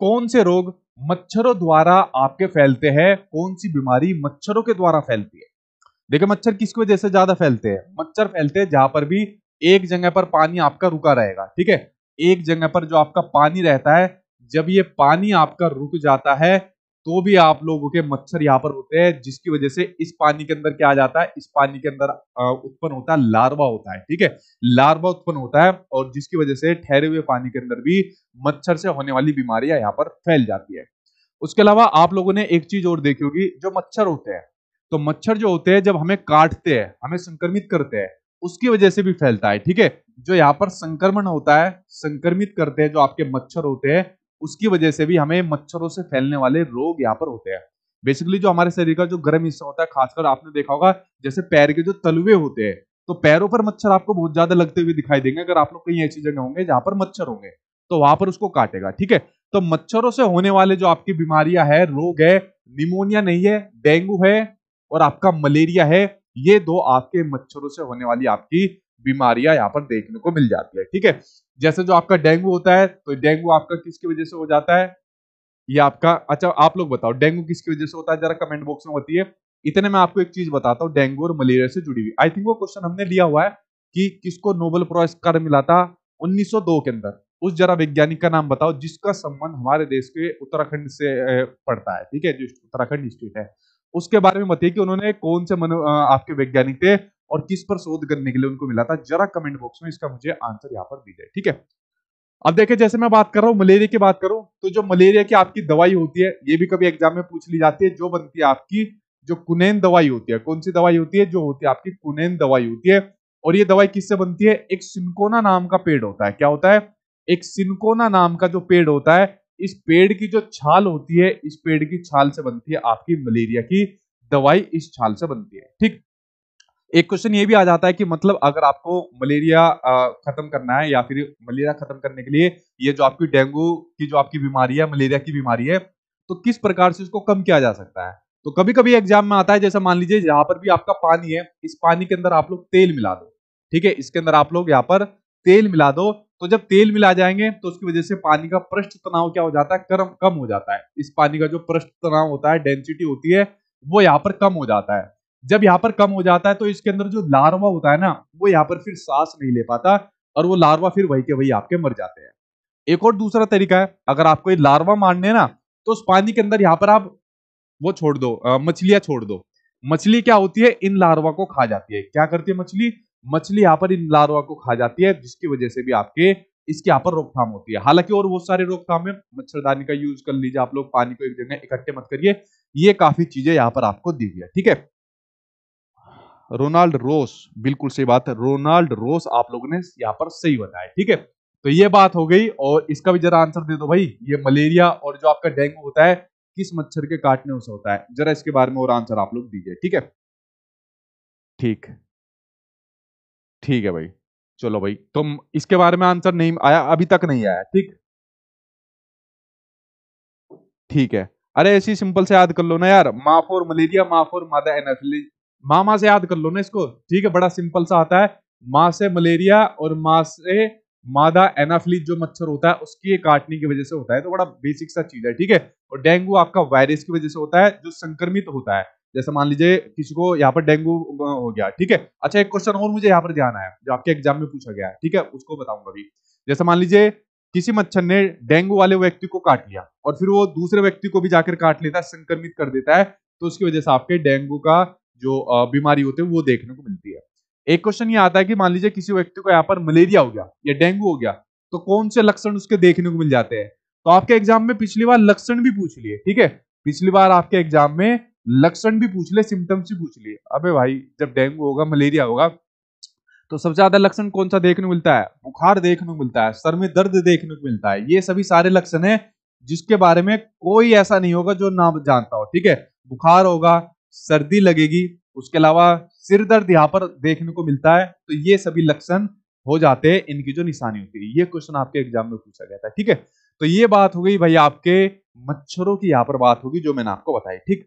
कौन से रोग मच्छरों द्वारा आपके फैलते हैं कौन सी बीमारी मच्छरों के द्वारा फैलती है देखिए मच्छर किसकी वजह से ज्यादा फैलते हैं मच्छर फैलते हैं जहां पर भी एक जगह पर पानी आपका रुका रहेगा ठीक है एक जगह पर जो आपका पानी रहता है जब ये पानी आपका रुक जाता है तो भी आप लोगों के मच्छर यहाँ पर होते हैं जिसकी वजह से इस पानी के अंदर क्या आ जाता है इस पानी के अंदर उत्पन्न होता है लार्वा होता है ठीक है लार्वा उत्पन्न होता है और जिसकी वजह से ठहरे हुए पानी के अंदर भी मच्छर से होने वाली बीमारियां यहाँ पर फैल जाती है उसके अलावा आप लोगों ने एक चीज और देखी होगी जो मच्छर होते हैं तो मच्छर जो होते हैं जब हमें काटते हैं हमें संक्रमित करते हैं उसकी वजह से भी फैलता है ठीक है जो यहाँ पर संक्रमण होता है संक्रमित करते हैं जो आपके मच्छर होते हैं उसकी वजह से भी हमें मच्छरों से फैलने वाले रोग यहाँ पर होते हैं बेसिकली जो हमारे शरीर का जो गर्म हिस्सा होता है खासकर आपने देखा होगा जैसे पैर के जो तलवे होते हैं तो पैरों पर मच्छर आपको बहुत ज्यादा लगते हुए दिखाई देंगे अगर आप लोग कहीं ऐसी जगह होंगे जहां पर मच्छर होंगे तो वहां पर उसको काटेगा ठीक है तो मच्छरों से होने वाले जो आपकी बीमारियां है रोग है निमोनिया नहीं है डेंगू है और आपका मलेरिया है ये दो आपके मच्छरों से होने वाली आपकी बीमारियां यहाँ पर देखने को मिल जाती है ठीक है जैसे जो आपका डेंगू होता है तो डेंगू आपका किसकी वजह से हो जाता है ये आपका अच्छा आप लोग बताओ डेंगू किसकी वजह से होता है जरा कमेंट बॉक्स में होती है इतने में आपको एक चीज बताता हूँ डेंगू और मलेरिया से जुड़ी हुई आई थिंक वो क्वेश्चन हमने लिया हुआ है कि किसको नोबेल पुरस्कार मिला था 1902 के अंदर उस जरा वैज्ञानिक का नाम बताओ जिसका संबंध हमारे देश के उत्तराखंड से पड़ता है ठीक है जो उत्तराखंड स्टेट है उसके बारे में बताइए कि उन्होंने कौन से मनो आपके वैज्ञानिक थे और किस पर शोध करने के लिए उनको मिला था जरा कमेंट बॉक्स में इसका मुझे आंसर यहाँ पर दीजिए ठीक है अब देखिए जैसे मैं बात कर रहा हूँ मलेरिया की बात करूं तो जो मलेरिया की आपकी दवाई होती है ये भी कभी एग्जाम में पूछ ली जाती है जो बनती है आपकी जो कुनेन दवाई होती है कौन सी दवाई होती है जो होती है आपकी कुनेन दवाई होती है और ये दवाई किससे बनती है एक सिंकोना नाम का पेड़ होता है क्या होता है एक सिंकोना नाम का जो पेड़ होता है इस पेड़ की जो छाल होती है इस पेड़ की छाल से बनती है आपकी मलेरिया की दवाई इस छाल से बनती है ठीक एक क्वेश्चन ये भी आ जाता है कि मतलब अगर आपको मलेरिया खत्म करना है या फिर मलेरिया खत्म करने के लिए ये जो आपकी डेंगू की जो आपकी बीमारी है मलेरिया की बीमारी है तो किस प्रकार से उसको कम किया जा सकता है तो कभी कभी एग्जाम में आता है जैसा मान लीजिए यहाँ पर भी आपका पानी है इस पानी के अंदर आप लोग तेल मिला दो ठीक है इसके अंदर आप लोग यहाँ पर तेल मिला दो तो जब तेल मिला जाएंगे तो उसकी वजह से पानी का पृष्ठ तनाव क्या हो जाता है कम हो जाता है इस पानी का जो पृष्ठ तनाव होता है डेंसिटी होती है वो यहाँ पर कम हो जाता है जब यहाँ पर कम हो जाता है तो इसके अंदर जो लार्वा होता है ना वो यहाँ पर फिर सांस नहीं ले पाता और वो लार्वा फिर वही के वही आपके मर जाते हैं एक और दूसरा तरीका है अगर आपको ये लार्वा मारने ना तो उस पानी के अंदर यहाँ पर आप वो छोड़ दो मछलियां छोड़ दो मछली क्या होती है इन लार्वा को खा जाती है क्या करती है मछली मछली यहाँ पर इन लार्वा को खा जाती है जिसकी वजह से भी आपके इसके यहाँ पर रोकथाम होती है हालांकि और बहुत सारे रोकथाम है मच्छरदानी का यूज कर लीजिए आप लोग पानी को एक जगह इकट्ठे मत करिए ये काफी चीजें यहाँ पर आपको दी हुई है ठीक है रोनाल्ड रोस बिल्कुल सही बात है रोनाल्ड रोस आप लोगों ने यहाँ पर सही बताया ठीक है तो ये बात हो गई और इसका भी जरा आंसर दे दो भाई ये मलेरिया और जो आपका डेंगू होता है किस मच्छर के काटने से होता है जरा इसके बारे में और आंसर आप लोग दीजिए ठीक है ठीक ठीक है भाई चलो भाई तुम तो इसके बारे में आंसर नहीं आया अभी तक नहीं आया ठीक ठीक है अरे ऐसी सिंपल से याद कर लो ना यार माफोर मलेरिया माफोर मादा एनाफिलिस मामा से याद कर लो ना इसको ठीक है बड़ा सिंपल सा आता है माँ से मलेरिया और माँ से मादा एनाफ्लीज जो मच्छर होता है उसकी काटने की वजह से होता है तो बड़ा बेसिक सा चीज है ठीक है और डेंगू आपका वायरस की वजह से होता है जो संक्रमित होता है जैसे मान लीजिए किसी को यहाँ पर डेंगू हो गया ठीक है अच्छा एक क्वेश्चन और मुझे यहाँ पर ध्यान आया जो आपके एग्जाम में पूछा गया है ठीक है उसको बताऊंगा अभी जैसे मान लीजिए किसी मच्छर ने डेंगू वाले व्यक्ति को काट लिया और फिर वो दूसरे व्यक्ति को भी जाकर काट लेता है संक्रमित कर देता है तो उसकी वजह से आपके डेंगू का जो बीमारी होते हैं वो देखने को मिलती है एक क्वेश्चन ये आता है कि मान लीजिए किसी व्यक्ति को यहाँ पर मलेरिया हो गया या डेंगू हो गया तो कौन से लक्षण उसके देखने को मिल जाते हैं तो आपके एग्जाम में पिछली बार लक्षण भी पूछ लिए ठीक है पिछली बार आपके एग्जाम में लक्षण भी पूछ लिए सिम्टम्स भी पूछ लिए अबे भाई जब डेंगू होगा मलेरिया होगा तो सबसे ज्यादा लक्षण कौन सा देखने को मिलता है बुखार देखने को मिलता है सर में दर्द देखने को मिलता है ये सभी सारे लक्षण है जिसके बारे में कोई ऐसा नहीं होगा जो ना जानता हो ठीक है बुखार होगा सर्दी लगेगी उसके अलावा सिर दर्द यहाँ पर देखने को मिलता है तो ये सभी लक्षण हो जाते हैं इनकी जो निशानी होती है ये क्वेश्चन आपके एग्जाम में पूछा गया था ठीक है तो ये बात हो गई भाई आपके मच्छरों की यहाँ पर बात होगी जो मैंने आपको बताई ठीक